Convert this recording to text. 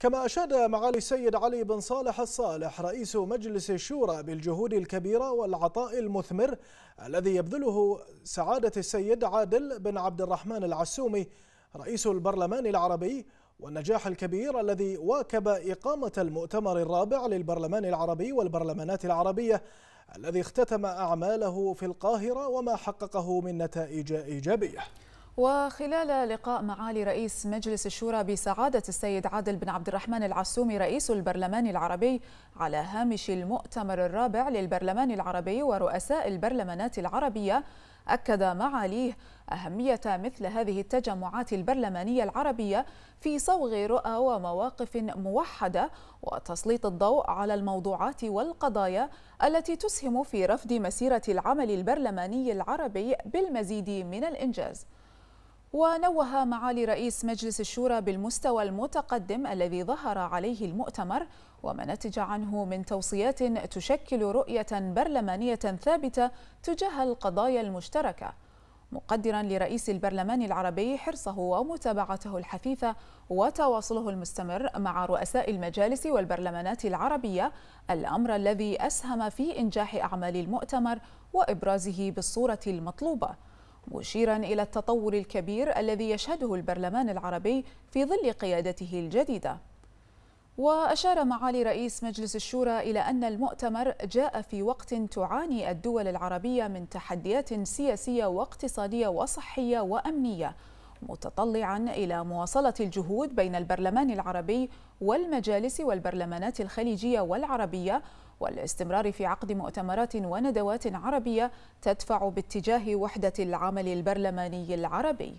كما أشاد معالي السيد علي بن صالح الصالح رئيس مجلس الشورى بالجهود الكبيرة والعطاء المثمر الذي يبذله سعادة السيد عادل بن عبد الرحمن العسومي رئيس البرلمان العربي والنجاح الكبير الذي واكب إقامة المؤتمر الرابع للبرلمان العربي والبرلمانات العربية الذي اختتم أعماله في القاهرة وما حققه من نتائج إيجابية وخلال لقاء معالي رئيس مجلس الشورى بسعادة السيد عادل بن عبد الرحمن العسومي رئيس البرلمان العربي على هامش المؤتمر الرابع للبرلمان العربي ورؤساء البرلمانات العربية أكد معاليه أهمية مثل هذه التجمعات البرلمانية العربية في صوغ رؤى ومواقف موحدة وتسليط الضوء على الموضوعات والقضايا التي تسهم في رفض مسيرة العمل البرلماني العربي بالمزيد من الإنجاز ونوه معالي رئيس مجلس الشورى بالمستوى المتقدم الذي ظهر عليه المؤتمر وما نتج عنه من توصيات تشكل رؤية برلمانية ثابتة تجاه القضايا المشتركة مقدرا لرئيس البرلمان العربي حرصه ومتابعته الحثيثة وتواصله المستمر مع رؤساء المجالس والبرلمانات العربية الأمر الذي أسهم في إنجاح أعمال المؤتمر وإبرازه بالصورة المطلوبة مشيرا إلى التطور الكبير الذي يشهده البرلمان العربي في ظل قيادته الجديدة وأشار معالي رئيس مجلس الشورى إلى أن المؤتمر جاء في وقت تعاني الدول العربية من تحديات سياسية واقتصادية وصحية وأمنية متطلعا إلى مواصلة الجهود بين البرلمان العربي والمجالس والبرلمانات الخليجية والعربية والاستمرار في عقد مؤتمرات وندوات عربية تدفع باتجاه وحدة العمل البرلماني العربي